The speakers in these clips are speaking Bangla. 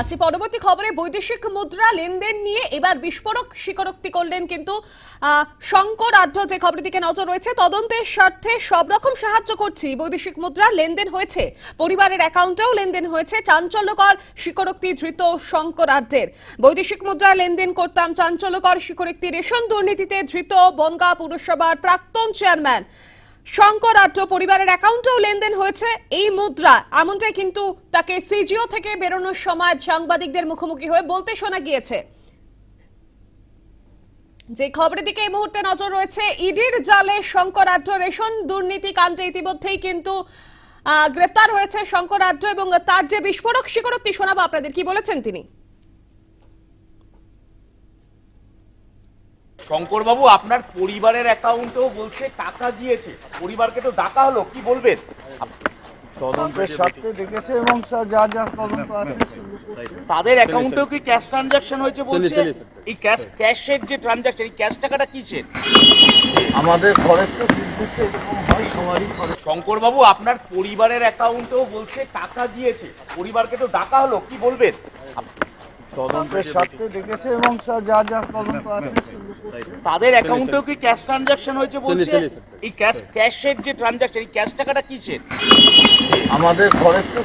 আসি পরবর্তী খবরে বৈদেশিক মুদ্রা লেনদেন নিয়ে এবার বিস্ফোরক স্বীকারোক্তি করলেন কিন্তু শঙ্কর আঢ্য যে খবরের দিকে নজর রয়েছে তদন্তের স্বার্থে সব রকম সাহায্য করছি বৈদেশিক মুদ্রা লেনদেন হয়েছে পরিবারের অ্যাকাউন্টেও লেনদেন হয়েছে চাঞ্চল্যকর স্বীকারোক্তি ধৃত শঙ্কর আঢ্যের বৈদেশিক মুদ্রা লেনদেন করতাম চাঞ্চল্যকর স্বীকারোক্তি রেশন দুর্নীতিতে ধৃত বনগা পুরসভার প্রাক্তন চেয়ারম্যান শঙ্কর আর্য পরিবারের অ্যাকাউন্টেও লেনদেন হয়েছে এই মুদ্রা এমনটাই কিন্তু তাকে সিজিও থেকে বেরোনোর সময় সাংবাদিকদের মুখোমুখি হয়ে বলতে শোনা গিয়েছে যে খবরের দিকে এই মুহূর্তে নজর রয়েছে ইডির জালে শঙ্কর আড্য রেশন দুর্নীতি কাণ্ডে ইতিমধ্যেই কিন্তু গ্রেফতার হয়েছে শঙ্কর আড্য এবং তার যে বিস্ফোরক স্বীকারোক্তি শোনাবো আপনাদের কি বলেছেন তিনি শঙ্করবাবু আপনার পরিবারের অ্যাকাউন্টেও বলছে টাকা দিয়েছে পরিবারকে তো ডাকা হলো কি বলবেন তদন্তের সাথে দেখেছে এবং যা যা তদন্ত আছে তাদের অ্যাকাউন্টেও কি ক্যাশ ট্রানজাকশন হয়েছে বলছে এই ক্যাশ ক্যাশের যে ট্রানজাকশন এই ক্যাশ টাকাটা ছিল আমাদের ফরেস্টের বিজনেসে এরকম হয় সবারই শঙ্করবাবু আপনার পরিবারের অ্যাকাউন্টেও বলছে টাকা দিয়েছে পরিবারকে তো ডাকা হলো কি বলবেন তদন্তের সাথে দেখেছে এবং যা যা তদন্ত আছে হ্যাঁ, হ্যাঁ, হ্যাঁ। তাদের অ্যাকাউন্টেও কি ক্যাশ ট্রানজাকশন হয়েছে বলছে এই ক্যাশ ক্যাশের যে ট্রানজাকশন এই ক্যাশ টাকাটা কিসের আমাদের ফরেস্টের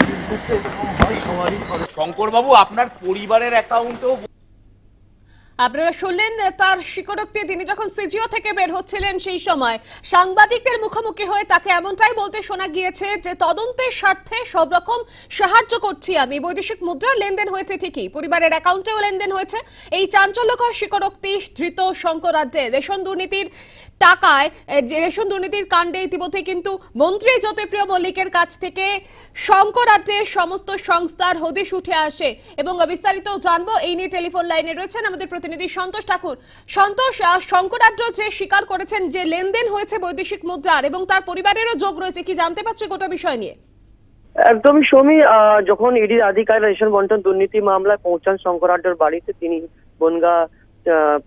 শঙ্করবাবু আপনার পরিবারের অ্যাকাউন্টেও আপনারা শুনলেন তার স্বীকারোক্তি তিনি যখন সিজিও থেকে বের হচ্ছিলেন সেই সময় সাংবাদিকদের মুখোমুখি হয়ে তাকে এমনটাই বলতে শোনা গিয়েছে যে তদন্তের স্বার্থে সব রকম সাহায্য করছি আমি বৈদেশিক মুদ্রার লেনদেন হয়েছে ঠিকই পরিবারের অ্যাকাউন্টেও লেনদেন হয়েছে এই চাঞ্চল্যকর স্বীকারোক্তি ধৃত শঙ্করাজ্যে রেশন দুর্নীতির টাকায় যে রেশন দুর্নীতির কাণ্ডে ইতিমধ্যে কিন্তু মন্ত্রী জ্যোতিপ্রিয় মল্লিকের কাছ থেকে শঙ্করাজ্যের সমস্ত সংস্থার হদিশ উঠে আসে এবং বিস্তারিত জানবো এই নিয়ে টেলিফোন লাইনে রয়েছেন আমাদের প্রতিনিধি সন্তোষ ঠাকুর সন্তোষ শঙ্কর রাজ্য যে স্বীকার করেছেন যে লেনদেন হয়েছে বৈদেশিক মুদ্রার এবং তার পরিবারেরও যোগ রয়েছে কি জানতে পারছো গোটা বিষয় নিয়ে একদমই সৌমি যখন ইডির আধিকারিক রেশন বন্টন দুর্নীতি মামলায় পৌঁছান শঙ্করাড্যর বাড়িতে তিনি বনগা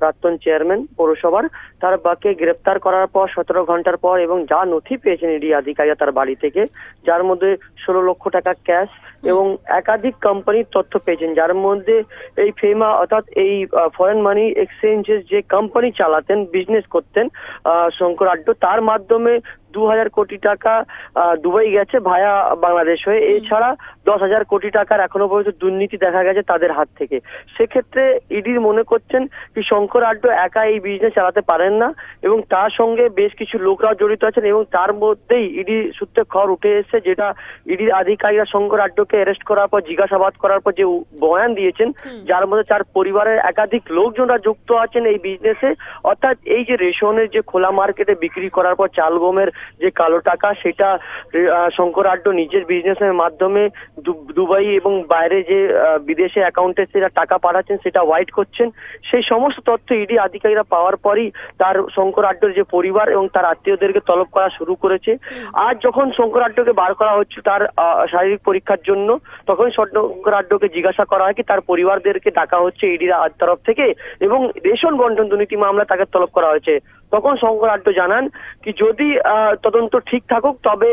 প্রাক্তন চেয়ারম্যান পৌরসভার তার বাকে গ্রেপ্তার করার পর সতেরো ঘন্টার পর এবং যা নথি পেয়েছেন ইডি আধিকারিয়া তার বাড়ি থেকে যার মধ্যে ষোলো লক্ষ টাকা ক্যাশ এবং একাধিক কোম্পানির তথ্য পেয়েছেন যার মধ্যে এই ফেমা অর্থাৎ এই ফরেন মানি এক্সচেঞ্জের যে কোম্পানি চালাতেন বিজনেস করতেন শঙ্কর আড্ডো তার মাধ্যমে দু হাজার কোটি টাকা দুবাই গেছে ভায়া বাংলাদেশ হয়ে এছাড়া দশ হাজার কোটি টাকার এখনো পর্যন্ত দুর্নীতি দেখা গেছে তাদের হাত থেকে সেক্ষেত্রে ইডির মনে করছেন কি শঙ্কর আড্ডা একা এই বিজনেস চালাতে পারেন না এবং তার সঙ্গে বেশ কিছু লোকরাও জড়িত আছেন এবং তার মধ্যেই ইডি সূত্রে খর উঠে এসেছে যেটা ইডির আধিকারিকরা শঙ্কর আড্ডকে অ্যারেস্ট করার পর জিজ্ঞাসাবাদ করার পর যে বয়ান দিয়েছেন যার মধ্যে তার পরিবারের একাধিক লোকজনরা যুক্ত আছেন এই বিজনেসে অর্থাৎ এই যে রেশনের যে খোলা মার্কেটে বিক্রি করার পর চাল গমের যে কালো টাকা সেটা শঙ্কর আড্ড নিজের বিজনেসের মাধ্যমে দুবাই এবং বাইরে যে বিদেশে অ্যাকাউন্টে সেটা টাকা পাঠাচ্ছেন সেটা হোয়াইট করছেন সেই সমস্ত তথ্য ইডি আধিকারিকরা পাওয়ার পরই তার শঙ্কর আড্ডর যে পরিবার এবং তার আত্মীয়দেরকে তলব করা শুরু করেছে আর যখন শঙ্কর আড্ডকে বার করা হচ্ছে তার শারীরিক পরীক্ষার জন্য তখন শঙ্কর আড্ডকে জিজ্ঞাসা করা হয় কি তার পরিবারদেরকে ডাকা হচ্ছে ইডির তরফ থেকে এবং রেশন বন্টন দুর্নীতি মামলা তাকে তলব করা হয়েছে তখন শঙ্কর আড্ড জানান কি যদি তদন্ত ঠিক থাকুক তবে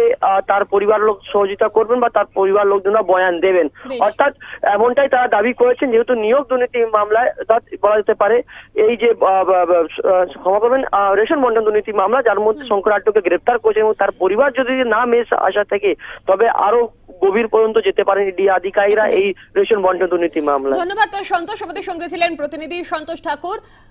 তার পরিবার লোক সহযোগিতা করবেন বা তার পরিবার লোকজন না বয়ান দেবেন অর্থাৎ এমনটাই তারা দাবি করেছেন যেহেতু নিয়োগ দুর্নীতি মামলায় অর্থাৎ বলা যেতে পারে এই যে ক্ষমা করবেন রেশন বন্টন দুর্নীতি মামলা যার মধ্যে শঙ্কর শঙ্করাট্যকে গ্রেপ্তার করেছেন এবং তার পরিবার যদি না মেস আসা থেকে তবে আরো গভীর পর্যন্ত যেতে পারেন ডি আধিকারিকরা এই রেশন বন্টন দুর্নীতি মামলা ধন্যবাদ সন্তোষ আমাদের সঙ্গে ছিলেন প্রতিনিধি সন্তোষ ঠাকুর